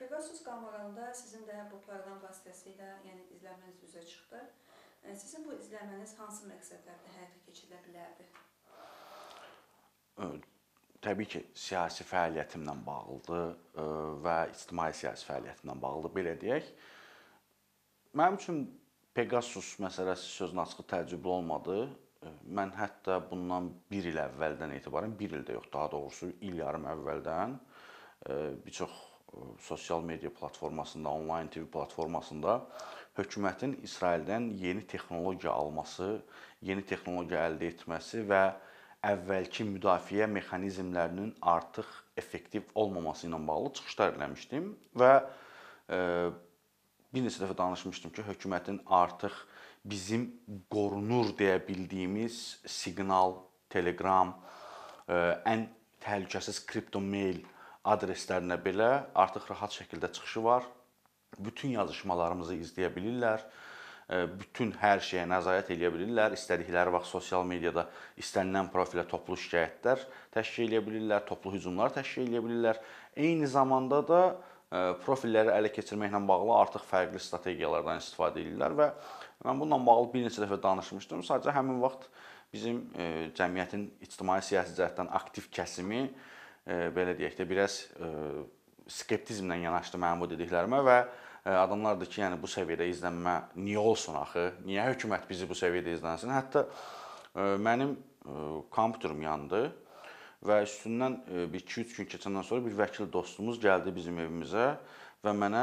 Pegasus qanvarında sizin də bu proqram vasitəsilə, yəni izləməniz üzə çıxdı. E, sizin bu izləməniz hansı məqsədlərdə həyata keçirilə bilərdi? E, təbii ki, siyasi fəaliyyətimlə bağlıdır e, və ictimai siyasi fəaliyyətimlə bağlıdır, belə deyək. Mənim üçün Pegasus məsələsi sözün açığı təcrübə olmadı. Mən hətta bundan 1 il əvvəldən etibarən, 1 il də yox, daha doğrusu il yarım əvvəldən bir çox E, sosial media platformasında, onlayn TV platformasında hökumətin İsraildən yeni texnologiya alması, yeni texnologiya əldə etməsi və əvvəlki müdafiə mexanizmlərinin artıq effektiv olmaması ilə bağlı çıxışlar eləmişdim və e, bir neçə dəfə danışmışdım ki, hökumətin artıq bizim qorunur deyə bildiyimiz siqnal, Telegram, e, ən təhlükəsiz kripto mail adreslərinə belə artıq rahat şəkildə çıxışı var. Bütün yazışmalarımızı izləyə bilirlər e, bütün hər şeyə nəzarət eləyə bilirlər. İstədikləri vaxt sosial mediada istənilən profilə toplu şikayətlər təşkil eləyə bilirlər, toplu hücumlar təşkil eləyə bilirlər. Eyni zamanda da e, profilləri ələ keçirməklə bağlı artıq fərqli strategiyalardan istifadə edirlər və mən bununla bağlı bir neçə dəfə danışmışdım. Sadəcə həmin vaxt bizim e, cəmiyyətin ictimai siyasi cəhətdən aktiv kəsimi belə deyək də, biraz e, skeptizmlə yanaşdı mənim bu dediklərimə və e, adamlar da ki, yəni bu səviyyədə izlənmə niyə olsun axı? Niyə hökumət bizi bu səviyyədə izlənsin? Hətta e, mənim kompüterim yandı və üstündən bir 2-3 gün keçəndən sonra bir vəkil dostumuz gəldi bizim evimizə və mənə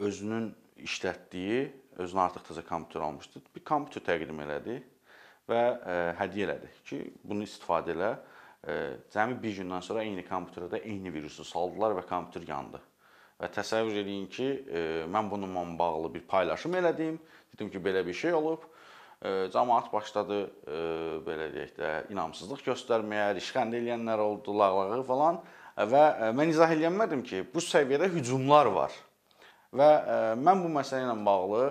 özünün işlətdiyi, özünə artıq təzə kompüter almışdı. Bir kompüter təqdim elədi və hədiyyə elədi ki, bunu istifadə elə. Cəmi bir gündən sonra eyni kompüterə də eyni virusu saldılar və kompüter yandı. Və təsəvvür eləyin ki, e, mən bununla bağlı bir paylaşım elədim. Dedim ki, belə bir şey olub. E, Cəmaət başladı e, belə deyək də inamsızlıq göstərməyə, rişxənd eləyənlər oldu, lağlağı falan və mən izah eləyənmədim ki, bu səviyyədə hücumlar var. Və mən bu məsələ ilə bağlı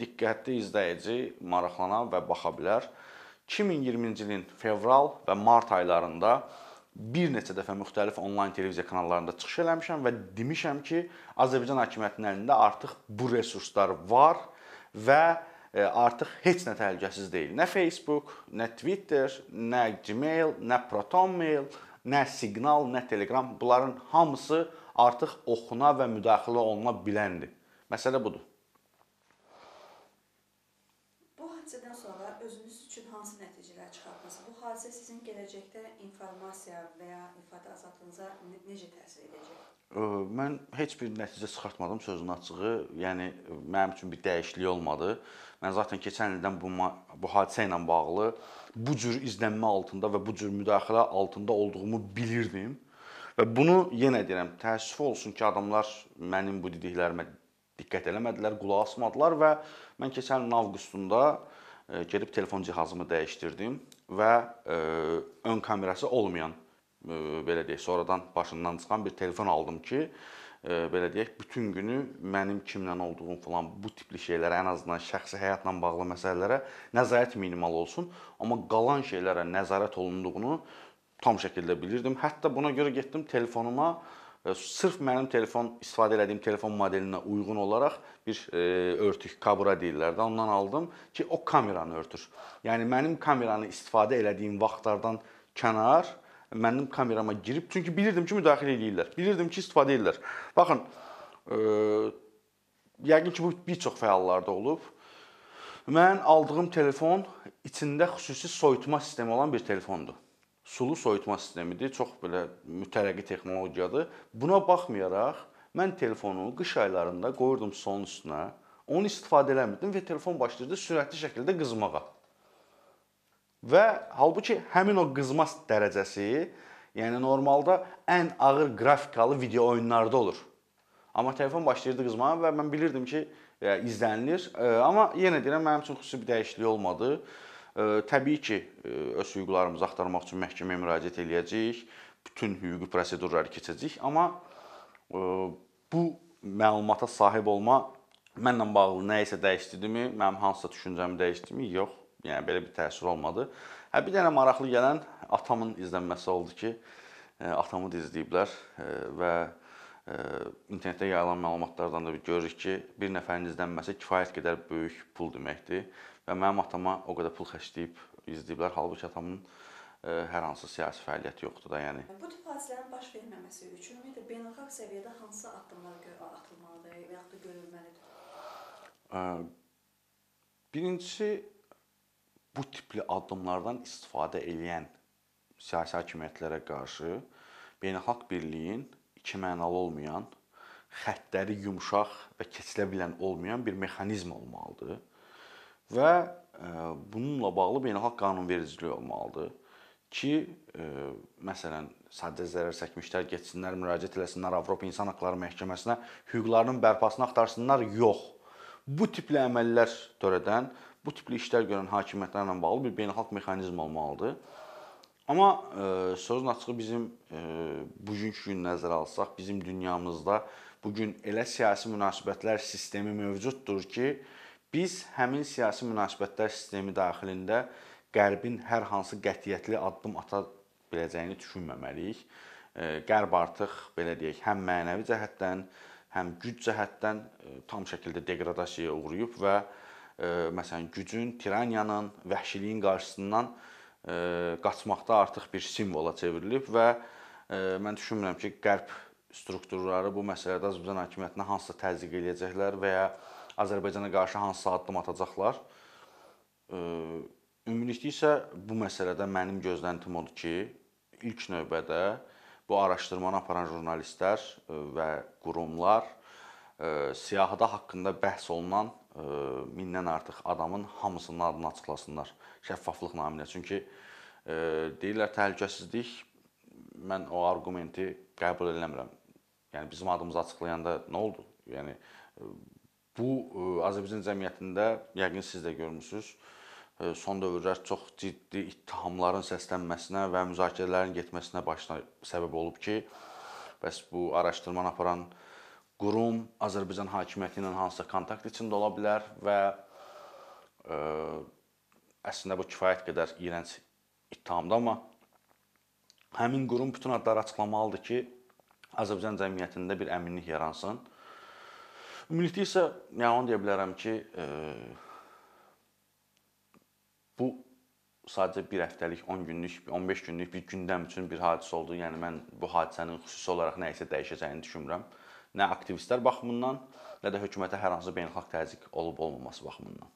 diqqətli izləyici maraqlanan və baxa bilər. 2020-ci ilin fevral və mart aylarında bir neçə dəfə müxtəlif onlayn televiziya kanallarında çıxış eləmişəm və demişəm ki, Azərbaycan hakimiyyətinin əlində artıq bu resurslar var və e, artıq heç nə təhlükəsiz deyil. Nə Facebook, nə Twitter, nə Gmail, nə Proton Mail, nə Signal, nə Telegram, bunların hamısı artıq oxuna və müdaxilə oluna biləndir. Məsələ budur. Bu hadisədən sonra hadisə sizin gələcəkdə informasiya və ya ifadə azadlığınıza necə təsir edəcək? Mən heç bir nəticə çıxartmadım sözün açığı. Yəni mənim üçün bir dəyişiklik olmadı. Mən zaten keçən ildən bu bu hadisə ilə bağlı bu cür izlənmə altında və bu cür müdaxilə altında olduğumu bilirdim. Və bunu yenə deyirəm, təəssüf olsun ki, adamlar mənim bu dediklərimə diqqət eləmədilər, qulaq asmadılar və mən keçən ilin avqustunda gedib telefon cihazımı dəyişdirdim və ə, e, ön kamerası olmayan ə, e, belə deyək, sonradan başından çıxan bir telefon aldım ki, ə, e, belə deyək, bütün günü mənim kimlə olduğum falan bu tipli şeylərə, ən azından şəxsi həyatla bağlı məsələlərə nəzarət minimal olsun, amma qalan şeylərə nəzarət olunduğunu tam şəkildə bilirdim. Hətta buna görə getdim telefonuma E, sırf mənim telefon istifadə etdiyim telefon modelinə uyğun olaraq bir e, örtük kabura deyirlər də, ondan aldım ki, o kameranı örtür. Yəni mənim kameranı istifadə etdiyim vaxtlardan kənar mənim kamerama girib, çünki bilirdim ki, müdaxilə eləyirlər. Bilirdim ki, istifadə edirlər. Baxın, e, yəqin ki, bu bir çox fəallarda olub. Mən aldığım telefon içində xüsusi soyutma sistemi olan bir telefondur sulu soyutma sistemidir. Çox belə mütərəqqi texnologiyadır. Buna baxmayaraq mən telefonu qış aylarında qoyurdum son üstünə. Onu istifadə eləmirdim və telefon başlayırdı sürətli şəkildə qızmağa. Və halbuki həmin o qızma dərəcəsi, yəni normalda ən ağır qrafikalı video oyunlarda olur. Amma telefon başlayırdı qızmağa və mən bilirdim ki, izlənilir. E, amma yenə deyirəm, mənim üçün xüsusi bir dəyişiklik olmadı. Təbii ki, öz hüquqlarımızı axtarmaq üçün məhkəməyə müraciət eləyəcəyik, bütün hüquqi prosedurları keçəcəyik, amma bu məlumata sahib olma mənlə bağlı nə isə dəyişdirdimi, mənim hansısa düşüncəmi dəyişdirdimi? Yox. Yəni belə bir təsir olmadı. Hə bir dənə maraqlı gələn atamın izlənməsi oldu ki, atamı da izləyiblər və internetdə yayılan məlumatlardan da görürük ki, bir nəfərin izlənməsi kifayət qədər böyük pul deməkdir və mənim atama o qədər pul xərcləyib izləyiblər, halbuki atamın e, hər hansı siyasi fəaliyyəti yoxdur da, yəni. Bu tip hadisələrin baş verməməsi üçün ümumiyyətlə beynəlxalq səviyyədə hansı addımlar atılmalıdır və yaxud da görülməlidir? Birincisi bu tipli addımlardan istifadə edən siyasi hakimiyyətlərə qarşı beynəlxalq birliyin iki mənalı olmayan, xəttləri yumşaq və keçilə bilən olmayan bir mexanizm olmalıdır. Və e, bununla bağlı beynəlxalq qanunvericilik olmalıdır ki, e, məsələn, sadəcə zərər çəkmişlər getsinlər, müraciət eləsinlər Avropa İnsan Hakları Məhkəməsinə, hüquqlarının bərpasını axtarsınlar, yox. Bu tipli əməllər törədən, bu tipli işlər görən hakimiyyətlərlə bağlı bir beynəlxalq mexanizm olmalıdır. Amma e, sözün açığı bizim e, bugünkü gün nəzərə alsaq, bizim dünyamızda bu gün elə siyasi münasibətlər sistemi mövcuddur ki, biz həmin siyasi münasibətlər sistemi daxilində Qərbin hər hansı qətiyyətli addım ata biləcəyini düşünməməliyik. E, qərb artıq belə deyək, həm mənəvi cəhətdən, həm güc cəhətdən e, tam şəkildə deqradasiyaya uğrayıb və e, məsələn gücün, tiraniyanın, vəhşiliyin qarşısından qaçmaqda artıq bir simvola çevrilib və mən düşünmürəm ki, qərb strukturları bu məsələdə Azərbaycan hakimiyyətinə hansısa təzyiq eləyəcəklər və ya Azərbaycana qarşı hansısa addım atacaqlar. Ümumilikdə isə bu məsələdə mənim gözləntim odur ki, ilk növbədə bu araşdırmanı aparan jurnalistlər və qurumlar siyahıda haqqında bəhs olunan e, mindən artıq adamın hamısının adını açıqlasınlar şəffaflıq naminə. Çünki e, deyirlər təhlükəsizlik mən o arqumenti qəbul eləmirəm. Yəni bizim adımızı açıqlayanda nə oldu? Yəni e, bu Azərbaycan cəmiyyətində yəqin siz də görmüsüz. Son dövrlər çox ciddi ittihamların səslənməsinə və müzakirələrin getməsinə başına səbəb olub ki, bəs bu araşdırmanı aparan qurum Azərbaycan hakimiyyəti ilə hansısa kontakt içində ola bilər və ə, e, əslində bu kifayət qədər iyrənc ittihamdır, amma həmin qurum bütün adları açıqlamalıdır ki, Azərbaycan cəmiyyətində bir əminlik yaransın. Ümumilikdə isə yəni onu deyə bilərəm ki, ə, e, bu sadəcə 1 həftəlik, 10 günlük, 15 günlük bir gündəm üçün bir hadisə oldu. Yəni mən bu hadisənin xüsusi olaraq nə isə dəyişəcəyini düşünmürəm nə aktivistlər baxımından, nə də hökumətə hər hansı beynəlxalq təzyiq olub-olmaması baxımından.